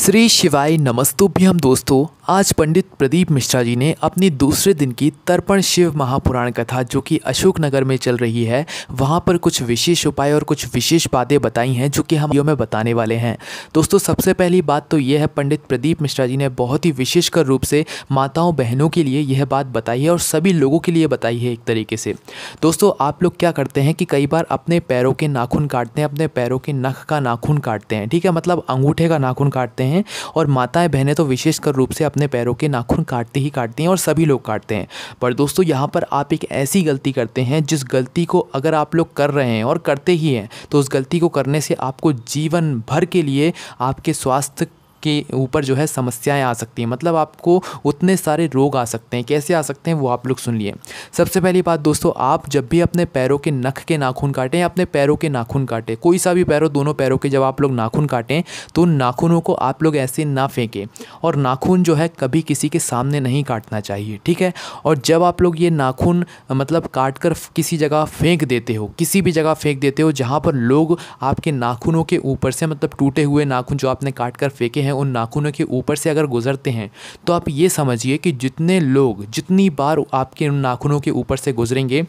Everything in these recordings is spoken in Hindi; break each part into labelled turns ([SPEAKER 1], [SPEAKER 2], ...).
[SPEAKER 1] श्री शिवाय नमस्तुभ्यम दोस्तों आज पंडित प्रदीप मिश्रा जी ने अपनी दूसरे दिन की तर्पण शिव महापुराण कथा जो कि अशोकनगर में चल रही है वहाँ पर कुछ विशेष उपाय और कुछ विशेष बातें बताई हैं जो कि हम यो में बताने वाले हैं दोस्तों सबसे पहली बात तो यह है पंडित प्रदीप मिश्रा जी ने बहुत ही विशेषकर रूप से माताओं बहनों के लिए यह बात बताई है और सभी लोगों के लिए बताई है एक तरीके से दोस्तों आप लोग क्या करते हैं कि कई बार अपने पैरों के नाखून काटते हैं अपने पैरों के नख का नाखून काटते हैं ठीक है मतलब अंगूठे का नाखून काटते हैं हैं और माताएं बहनें तो विशेषकर रूप से अपने पैरों के नाखून काटते ही काटती हैं और सभी लोग काटते हैं पर दोस्तों यहाँ पर आप एक ऐसी गलती करते हैं जिस गलती को अगर आप लोग कर रहे हैं और करते ही हैं तो उस गलती को करने से आपको जीवन भर के लिए आपके स्वास्थ्य आपके ऊपर जो है समस्याएं आ सकती हैं मतलब आपको उतने सारे रोग आ सकते हैं कैसे आ सकते हैं वो आप लोग सुन लिए सबसे पहली बात दोस्तों आप जब भी अपने पैरों के नख के नाखून काटें अपने पैरों के नाखून काटें कोई सा भी पैरों दोनों पैरों के जब आप लोग नाखून काटें तो नाखूनों को आप लोग ऐसे ना फेंकें और नाखून जो है कभी किसी के सामने नहीं काटना चाहिए ठीक है और जब आप लोग ये नाखून मतलब काट कर किसी जगह फेंक देते हो किसी भी जगह फेंक देते हो जहाँ पर लोग आपके नाखूनों के ऊपर से मतलब टूटे हुए नाखून जो आपने काट कर फेंके हैं उन नाखूनों के ऊपर से अगर गुजरते हैं तो आप ये समझिए कि जितने लोग जितनी बार आपके उन नाखूनों के ऊपर से गुजरेंगे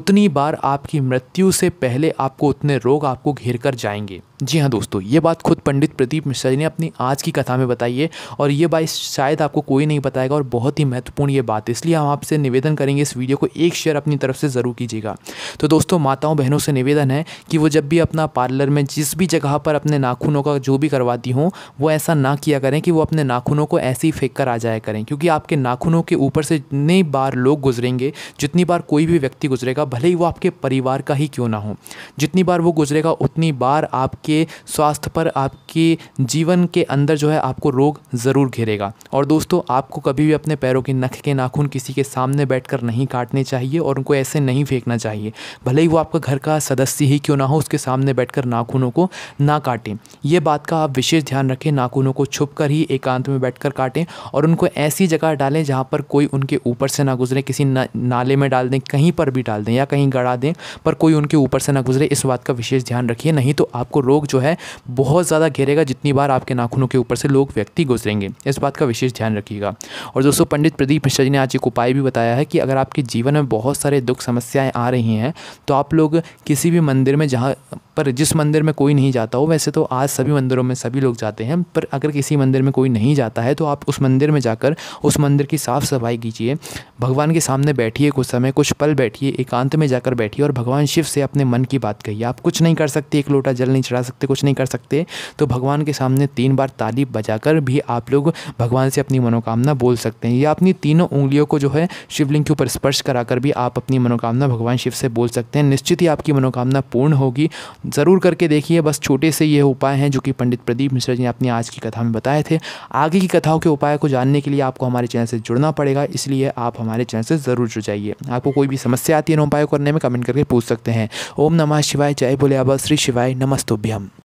[SPEAKER 1] उतनी बार आपकी मृत्यु से पहले आपको उतने रोग आपको घेर कर जाएंगे जी हाँ दोस्तों ये बात खुद पंडित प्रदीप मिश्रा जी ने अपनी आज की कथा में बताई है और ये बात शायद आपको कोई नहीं बताएगा और बहुत ही महत्वपूर्ण ये बात है इसलिए हम आपसे निवेदन करेंगे इस वीडियो को एक शेयर अपनी तरफ से ज़रूर कीजिएगा तो दोस्तों माताओं बहनों से निवेदन है कि वो जब भी अपना पार्लर में जिस भी जगह पर अपने नाखूनों का जो भी करवाती हों वो ऐसा ना किया करें कि वो अपने नाखूनों को ऐसे ही फेंक कर आ जाया करें क्योंकि आपके नाखूनों के ऊपर से जितने बार लोग गुजरेंगे जितनी बार कोई भी व्यक्ति गुजरेगा भले ही वो आपके परिवार का ही क्यों ना हो जितनी बार वो गुजरेगा उतनी बार आपके आपके स्वास्थ्य पर आपके जीवन के अंदर जो है आपको रोग ज़रूर घेरेगा और दोस्तों आपको कभी भी अपने पैरों के नख के नाखून किसी के सामने बैठकर नहीं काटने चाहिए और उनको ऐसे नहीं फेंकना चाहिए भले ही वो आपका घर का सदस्य ही क्यों ना हो उसके सामने बैठ नाखूनों को ना काटें ये बात का आप विशेष ध्यान रखें नाखूनों को छुप कर ही एकांत में बैठकर काटें और उनको ऐसी जगह डालें जहाँ पर कोई उनके ऊपर से ना गुजरे किसी ना, नाले में डाल दें कहीं पर भी डाल दें या कहीं गड़ा दें पर कोई उनके ऊपर से ना गुजरे इस बात का विशेष ध्यान रखिए नहीं तो आपको रोग रोग जो है बहुत ज़्यादा घेरेगा जितनी बार आपके नाखूनों के ऊपर से लोग व्यक्ति गुजरेंगे इस बात का विशेष ध्यान रखिएगा और दोस्तों पंडित प्रदीप मिश्रा जी ने आज एक उपाय भी बताया है कि अगर आपके जीवन में बहुत सारे दुख समस्याएं आ रही हैं तो आप लोग किसी भी मंदिर में जहाँ पर जिस मंदिर में कोई नहीं जाता हो वैसे तो आज सभी मंदिरों में सभी लोग जाते हैं पर अगर किसी मंदिर में कोई नहीं जाता है तो आप उस मंदिर में जाकर उस मंदिर की साफ़ सफाई कीजिए भगवान के सामने बैठिए कुछ समय कुछ पल बैठिए एकांत में जाकर बैठिए और भगवान शिव से अपने मन की बात कहिए आप कुछ नहीं कर सकते एक लोटा जल नहीं चढ़ा बता सकते कुछ नहीं कर सकते तो भगवान के सामने तीन बार ताली बजाकर भी आप लोग भगवान से अपनी मनोकामना बोल सकते हैं या अपनी तीनों उंगलियों को जो है शिवलिंग के ऊपर स्पर्श कराकर भी आप अपनी मनोकामना भगवान शिव से बोल सकते हैं निश्चित ही आपकी मनोकामना पूर्ण होगी ज़रूर करके देखिए बस छोटे से ये उपाय हैं जो कि पंडित प्रदीप मिश्रा जी ने अपनी आज की कथा में बताए थे आगे की कथाओं के उपाय को जानने के लिए आपको हमारे चैनल से जुड़ना पड़ेगा इसलिए आप हमारे चैनल से ज़रूर जुड़ जाइए आपको कोई भी समस्या आती है उपायों करने में कमेंट करके पूछ सकते हैं ओम नमः शिवाय जय भोले आबा श्री शिवाय नमस्तुभ्य பயம்